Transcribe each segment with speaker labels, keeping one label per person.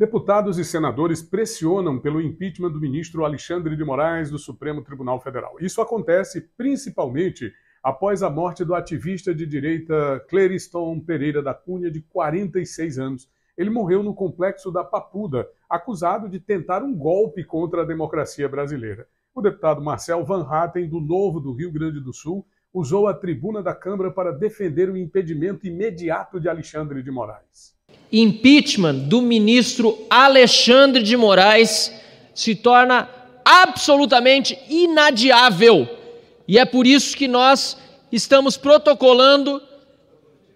Speaker 1: Deputados e senadores pressionam pelo impeachment do ministro Alexandre de Moraes do Supremo Tribunal Federal. Isso acontece principalmente após a morte do ativista de direita Clériston Pereira da Cunha, de 46 anos. Ele morreu no complexo da Papuda, acusado de tentar um golpe contra a democracia brasileira. O deputado Marcel Van Hatten, do Novo do Rio Grande do Sul, usou a tribuna da Câmara para defender o impedimento imediato de Alexandre de Moraes
Speaker 2: impeachment do ministro Alexandre de Moraes se torna absolutamente inadiável. E é por isso que nós estamos protocolando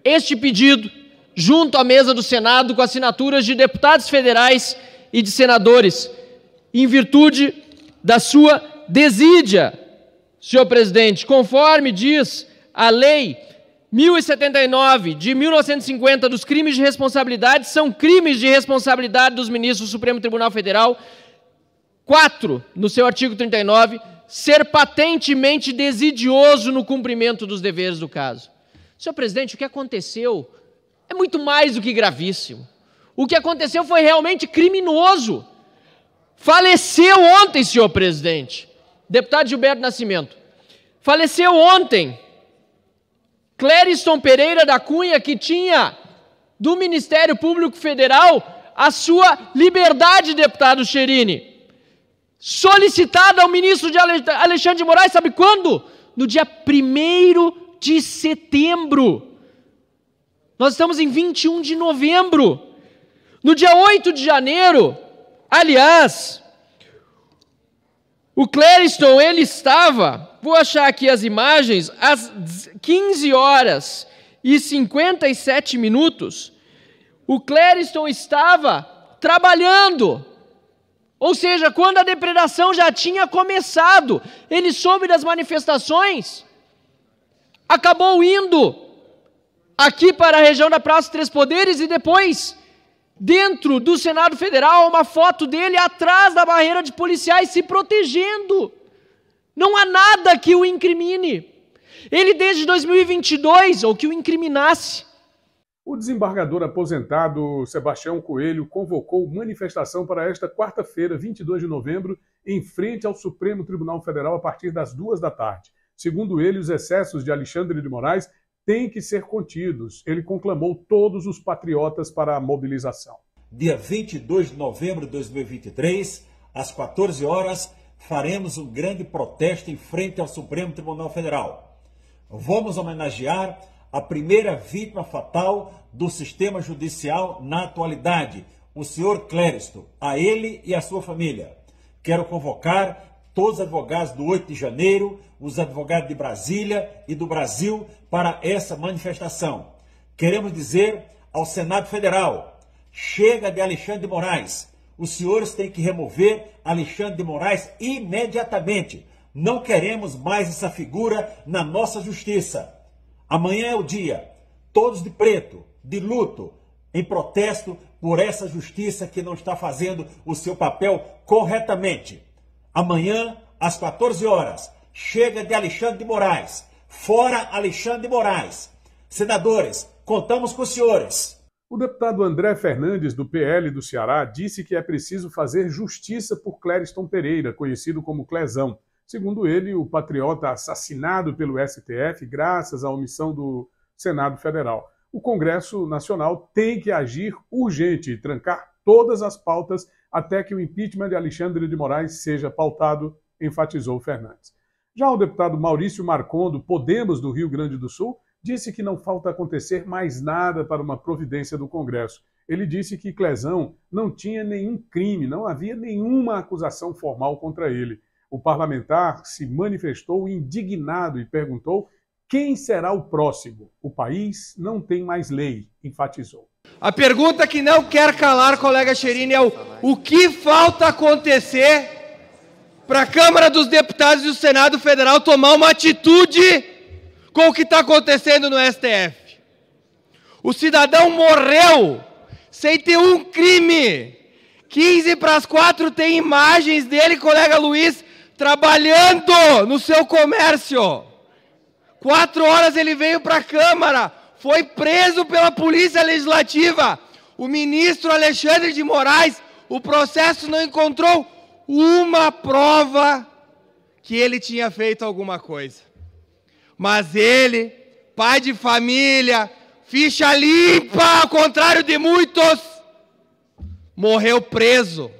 Speaker 2: este pedido junto à mesa do Senado com assinaturas de deputados federais e de senadores, em virtude da sua desídia, senhor presidente, conforme diz a lei 1079 de 1950 dos crimes de responsabilidade são crimes de responsabilidade dos ministros do Supremo Tribunal Federal. 4, no seu artigo 39, ser patentemente desidioso no cumprimento dos deveres do caso. Senhor presidente, o que aconteceu é muito mais do que gravíssimo. O que aconteceu foi realmente criminoso. Faleceu ontem, senhor presidente. Deputado Gilberto Nascimento. Faleceu ontem Clériston Pereira da Cunha, que tinha do Ministério Público Federal a sua liberdade, deputado Cherini. Solicitada ao ministro de Alexandre de Moraes, sabe quando? No dia 1 de setembro. Nós estamos em 21 de novembro. No dia 8 de janeiro, aliás, o Clériston, ele estava Vou achar aqui as imagens, às 15 horas e 57 minutos, o Clériston estava trabalhando. Ou seja, quando a depredação já tinha começado, ele soube das manifestações, acabou indo aqui para a região da Praça Três Poderes e depois, dentro do Senado Federal, uma foto dele atrás da barreira de policiais se protegendo. Não há nada que o incrimine. Ele, desde 2022,
Speaker 1: ou que o incriminasse. O desembargador aposentado Sebastião Coelho convocou manifestação para esta quarta-feira, 22 de novembro, em frente ao Supremo Tribunal Federal a partir das duas da tarde. Segundo ele, os excessos de Alexandre de Moraes têm que ser contidos. Ele conclamou todos os patriotas para a mobilização.
Speaker 3: Dia 22 de novembro de 2023, às 14 horas, faremos um grande protesto em frente ao Supremo Tribunal Federal. Vamos homenagear a primeira vítima fatal do sistema judicial na atualidade, o senhor Cléristo, a ele e a sua família. Quero convocar todos os advogados do 8 de janeiro, os advogados de Brasília e do Brasil para essa manifestação. Queremos dizer ao Senado Federal: chega de Alexandre de Moraes, os senhores têm que remover Alexandre de Moraes imediatamente. Não queremos mais essa figura na nossa justiça. Amanhã é o dia. Todos de preto, de luto, em protesto por essa justiça que não está fazendo o seu papel corretamente. Amanhã, às 14 horas, chega de Alexandre de Moraes. Fora Alexandre de Moraes.
Speaker 1: Senadores, contamos com os senhores. O deputado André Fernandes, do PL do Ceará, disse que é preciso fazer justiça por Clériston Pereira, conhecido como Clezão. Segundo ele, o patriota assassinado pelo STF graças à omissão do Senado Federal. O Congresso Nacional tem que agir urgente e trancar todas as pautas até que o impeachment de Alexandre de Moraes seja pautado, enfatizou Fernandes. Já o deputado Maurício Marcondo, do Podemos do Rio Grande do Sul, disse que não falta acontecer mais nada para uma providência do Congresso. Ele disse que Clezão não tinha nenhum crime, não havia nenhuma acusação formal contra ele. O parlamentar se manifestou indignado e perguntou quem será o próximo? O país não tem mais lei, enfatizou. A pergunta que não quer calar,
Speaker 4: colega Cherini, é o, o que falta acontecer para a Câmara dos Deputados e o Senado Federal tomar uma atitude com o que está acontecendo no STF. O cidadão morreu sem ter um crime. 15 para as 4 tem imagens dele, colega Luiz, trabalhando no seu comércio. Quatro horas ele veio para a Câmara, foi preso pela Polícia Legislativa. O ministro Alexandre de Moraes, o processo não encontrou uma prova que ele tinha feito alguma coisa. Mas ele, pai de família, ficha limpa, ao contrário de muitos, morreu preso,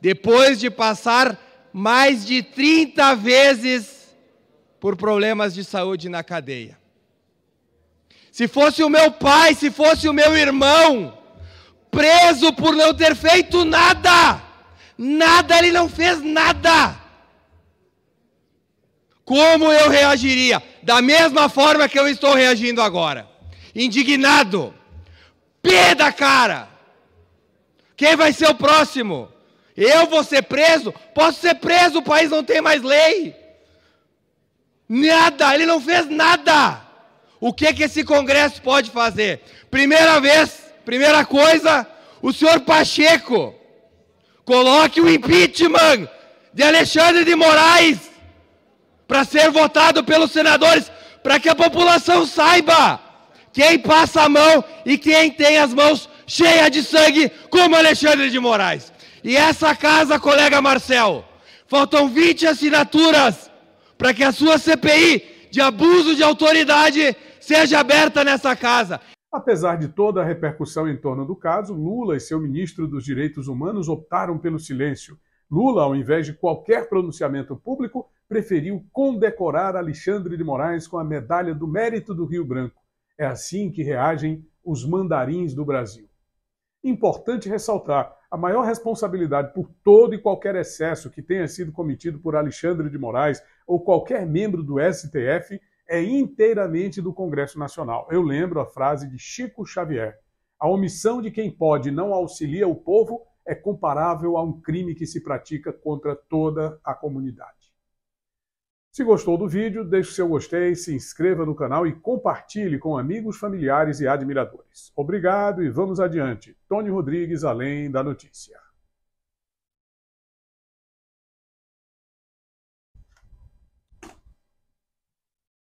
Speaker 4: depois de passar mais de 30 vezes por problemas de saúde na cadeia. Se fosse o meu pai, se fosse o meu irmão, preso por não ter feito nada, nada, ele não fez nada como eu reagiria? Da mesma forma que eu estou reagindo agora. Indignado. Pé da cara. Quem vai ser o próximo? Eu vou ser preso? Posso ser preso, o país não tem mais lei. Nada, ele não fez nada. O que que esse Congresso pode fazer? Primeira vez, primeira coisa, o senhor Pacheco coloque o impeachment de Alexandre de Moraes para ser votado pelos senadores, para que a população saiba quem passa a mão e quem tem as mãos cheias de sangue, como Alexandre de Moraes. E essa casa, colega Marcel, faltam 20 assinaturas para que a sua CPI de abuso de autoridade seja
Speaker 1: aberta nessa casa. Apesar de toda a repercussão em torno do caso, Lula e seu ministro dos Direitos Humanos optaram pelo silêncio. Lula, ao invés de qualquer pronunciamento público, preferiu condecorar Alexandre de Moraes com a Medalha do Mérito do Rio Branco. É assim que reagem os mandarins do Brasil. Importante ressaltar a maior responsabilidade por todo e qualquer excesso que tenha sido cometido por Alexandre de Moraes ou qualquer membro do STF é inteiramente do Congresso Nacional. Eu lembro a frase de Chico Xavier: A omissão de quem pode não auxilia o povo é comparável a um crime que se pratica contra toda a comunidade. Se gostou do vídeo, deixe seu gostei, se inscreva no canal e compartilhe com amigos, familiares e admiradores. Obrigado e vamos adiante. Tony Rodrigues, Além da Notícia.